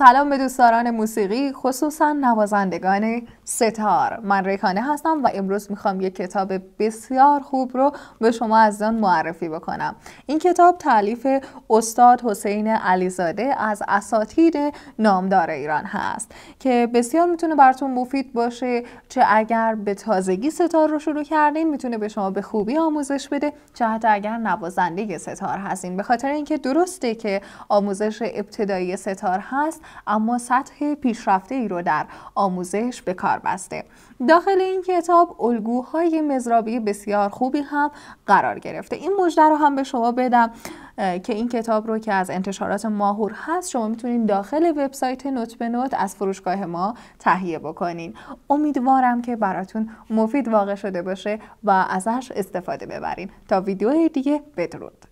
سلام به دوستداران موسیقی خصوصا نوازندگان ستار من ریکانه هستم و امروز میخوام یک کتاب بسیار خوب رو به شما از آن معرفی بکنم این کتاب تعلیف استاد حسین علیزاده از اساتید نامدار ایران هست که بسیار میتونه براتون مفید باشه چه اگر به تازگی ستار رو شروع کردین میتونه به شما به خوبی آموزش بده چه حتی اگر نوازنده ستار هستین به خاطر اینکه درسته که آموزش ابتدایی ستار هست اما سطح پیشرفته ای رو در آموزش به کار بسته داخل این کتاب الگوهای مزرابی بسیار خوبی هم قرار گرفته این مژده رو هم به شما بدم که این کتاب رو که از انتشارات ماهور هست شما میتونید داخل وبسایت نوت به نوت از فروشگاه ما تهیه بکنین امیدوارم که براتون مفید واقع شده باشه و ازش استفاده ببرین تا ویدیو دیگه بدرود